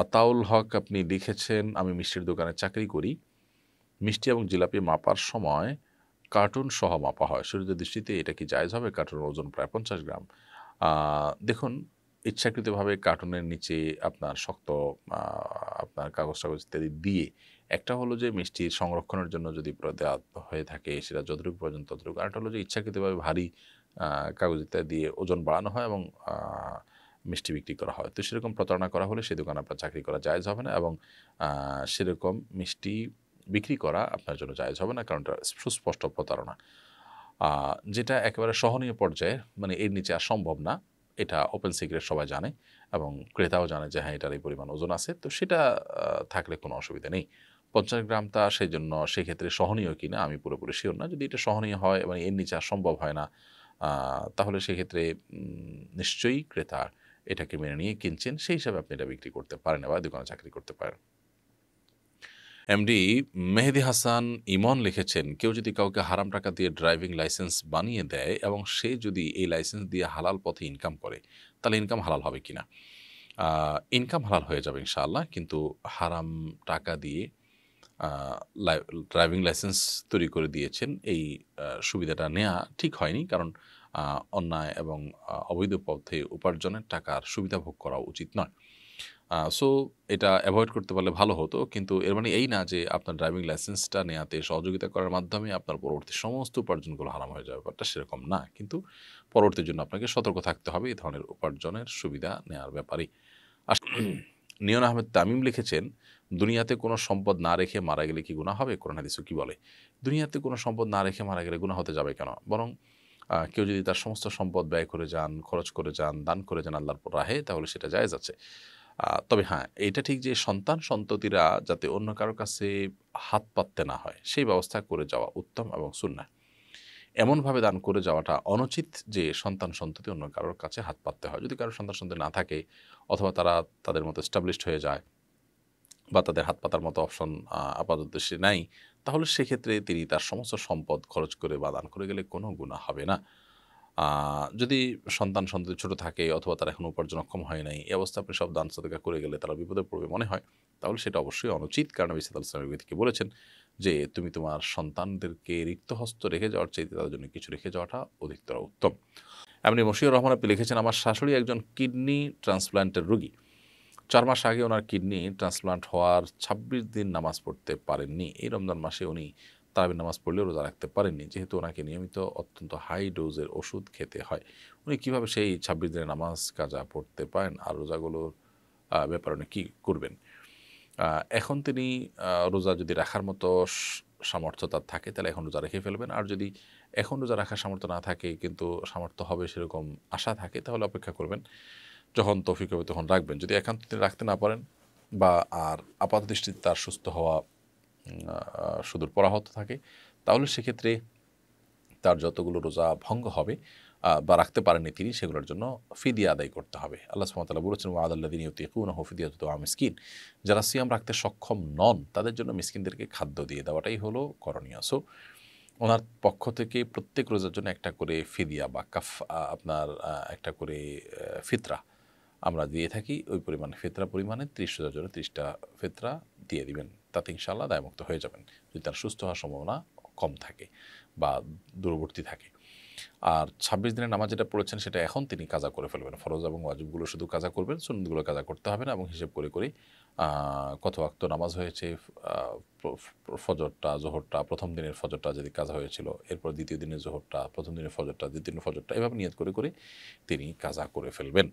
আতাউল হক আপনি লিখেছেন আমি মিষ্টির দোকানে চাকরি করি মিষ্টি এবং জিলাপি মাপার সময় কার্টুন সহ মাপা হয় শরীরের দৃষ্টিতে এটা কি জায়জ হবে কার্টুনের ওজন প্রায় পঞ্চাশ গ্রাম দেখুন ইচ্ছাকৃতভাবে কার্টুনের নিচে আপনার শক্ত আপনার কাগজ টাগজ ইত্যাদি দিয়ে একটা হলো যে মিষ্টি সংরক্ষণের জন্য যদি দেওয়া হয়ে থাকে সেটা যতটুকু পর্যন্ত ততটুকু আরেকটা হলো যে ইচ্ছাকৃতভাবে ভারী কাগজ ইত্যাদি দিয়ে ওজন বাড়ানো হয় এবং মিষ্টি বিক্রি করা হয় তো সেরকম প্রতারণা করা হলে সে দোকানে আপনার চাকরি করা জায়জ হবে না এবং সেরকম মিষ্টি বিক্রি করা আপনার জন্য জায়জ হবে না কারণ এটা সুস্পষ্ট প্রতারণা যেটা একেবারে সহনীয় পর্যায়ে মানে এর নিচে আর সম্ভব না এটা ওপেন সিক্রেট সবাই জানে এবং ক্রেতাও জানে যে হ্যাঁ এটার এই পরিমাণ ওজন আছে তো সেটা থাকলে কোনো অসুবিধা নেই পঞ্চাশ গ্রামটা সেই জন্য সেক্ষেত্রে সহনীয় কিনা আমি পুরোপুরি শিওর না যদি এটা সহনীয় হয় মানে এর নিচে আর সম্ভব হয় না তাহলে সেক্ষেত্রে নিশ্চয়ই ক্রেতার এটাকে মেনে নিয়ে কিনছেন সেই হিসাবে আপনি এটা বিক্রি করতে পারেন বা দোকানে চাকরি করতে পারেন এমডি মেহেদি হাসান ইমন লিখেছেন কেউ যদি কাউকে হারাম টাকা দিয়ে ড্রাইভিং লাইসেন্স বানিয়ে দেয় এবং সে যদি এই লাইসেন্স দিয়ে হালাল পথে ইনকাম করে তাহলে ইনকাম হালাল হবে কিনা ইনকাম হালাল হয়ে যাবে ইনশাআল্লাহ কিন্তু হারাম টাকা দিয়ে ড্রাইভিং লাইসেন্স তৈরি করে দিয়েছেন এই সুবিধাটা নেওয়া ঠিক হয়নি কারণ অন্যায় এবং অবৈধ পথে উপার্জনের টাকার সুবিধা ভোগ করা উচিত নয় সো এটা অ্যাভয়েড করতে পারলে ভালো হতো কিন্তু এর মানে এই না যে আপনার ড্রাইভিং লাইসেন্সটা নেওয়াতে সহযোগিতা করার মাধ্যমে আপনার পরবর্তী সমস্ত উপার্জনগুলো হারাম হয়ে যাবে ব্যাপারটা সেরকম না কিন্তু পরবর্তীর জন্য আপনাকে সতর্ক থাকতে হবে এই ধরনের উপার্জনের সুবিধা নেওয়ার ব্যাপারে নিয়ন আহমেদ তামিম লিখেছেন দুনিয়াতে কোনো সম্পদ না রেখে মারা গেলে কি গুণা হবে কোরআন হাদিসু কি বলে দুনিয়াতে কোনো সম্পদ না রেখে মারা গেলে গুণা হতে যাবে কেন বরং কেউ যদি তার সমস্ত সম্পদ ব্যয় করে যান খরচ করে যান দান করে যান আল্লাহর রাহে তাহলে সেটা জায়েজ আছে তবে হ্যাঁ এটা ঠিক যে সন্তান সন্ততিরা যাতে অন্য কারোর কাছে হাত পাততে না হয় সেই ব্যবস্থা করে যাওয়া উত্তম এবং সুন্না এমনভাবে দান করে যাওয়াটা অনুচিত যে সন্তান সন্ততি অন্য কারোর কাছে হাত পাততে হয় যদি কারোর সন্তান সন্ততি না থাকে অথবা তারা তাদের মতো স্টাবলিশড হয়ে যায় বা তাদের হাত পাতার মতো অপশন আপাতত উদ্দেশ্যে নাই তাহলে সেক্ষেত্রে তিনি তার সমস্ত সম্পদ খরচ করে বা দান করে গেলে কোনো গুণা হবে না যদি সন্তান সন্ততি ছোট থাকে অথবা তারা এখন উপার্জনক্ষম হয় নাই এই অবস্থা আপনি সব দান সদকা করে গেলে তারা বিপদে পড়বে মনে হয় তাহলে সেটা অবশ্যই অনুচিত কারণ বিসাদ ইসলামের থেকে বলেছেন যে তুমি তোমার সন্তানদেরকে রিক্ত হস্ত রেখে যাওয়ার চাইতে তাদের জন্য কিছু রেখে যাওয়াটা অধিকতর উত্তম এমনি মশিউর রহমান আপনি লিখেছেন আমার শাশুড়ি একজন কিডনি ট্রান্সপ্লান্টের রোগী চার মাস আগে ওনার কিডনি ট্রান্সপ্লান্ট হওয়ার ছাব্বিশ দিন নামাজ পড়তে পারেননি এই রমজান মাসে উনি তারাবির নামাজ পড়লেও রোজা রাখতে পারেননি যেহেতু ওনাকে নিয়মিত অত্যন্ত হাই ডোজের ওষুধ খেতে হয় উনি কীভাবে সেই ছাব্বিশ দিনের নামাজ কাজা পড়তে পারেন আর রোজাগুলোর ব্যাপারে উনি কী করবেন এখন তিনি রোজা যদি রাখার মতো সামর্থ্য তার থাকে তাহলে এখন রোজা রেখে ফেলবেন আর যদি এখন রোজা রাখার সামর্থ্য না থাকে কিন্তু সামর্থ্য হবে সেরকম আশা থাকে তাহলে অপেক্ষা করবেন যখন তৌফিক হবে তখন রাখবেন যদি একান্ত তিনি রাখতে না পারেন বা আর আপাত দৃষ্টিতে তার সুস্থ হওয়া সুদূর পরাহত থাকে তাহলে সেক্ষেত্রে তার যতগুলো রোজা ভঙ্গ হবে বা রাখতে পারেনি তিনি সেগুলোর জন্য ফিদিয়া আদায় করতে হবে আল্লাহ সুমতাল্লাহ বলেছেন আদাল্লাদিন ইউতিকুনা ফিদিয়া তো মিসকিন যারা সিয়াম রাখতে সক্ষম নন তাদের জন্য মিসকিনদেরকে খাদ্য দিয়ে দেওয়াটাই হলো করণীয় সো ওনার পক্ষ থেকে প্রত্যেক রোজার জন্য একটা করে ফিদিয়া বা কাফ আপনার একটা করে ফিতরা আমরা দিয়ে থাকি ওই পরিমাণ ফেতরা পরিমাণে ত্রিশ হাজার জন্য ত্রিশটা ফেতরা দিয়ে দিবেন তাতে ইনশাল্লাহ দায়মুক্ত হয়ে যাবেন যদি তার সুস্থ হওয়ার সম্ভাবনা কম থাকে বা দূরবর্তী থাকে আর ছাব্বিশ দিনের নামাজ যেটা পড়েছেন সেটা এখন তিনি কাজা করে ফেলবেন ফরজ এবং ওয়াজিবগুলো শুধু কাজা করবেন সুন্দরগুলো কাজা করতে হবে না এবং হিসেব করে করে কত আক্ত নামাজ হয়েছে ফজরটা জোহরটা প্রথম দিনের ফজরটা যদি কাজা হয়েছিল এরপর দ্বিতীয় দিনের জোহরটা প্রথম দিনের ফজরটা দ্বিতীয় দিনের ফজরটা এভাবে নিয়ত করে করে তিনি কাজা করে ফেলবেন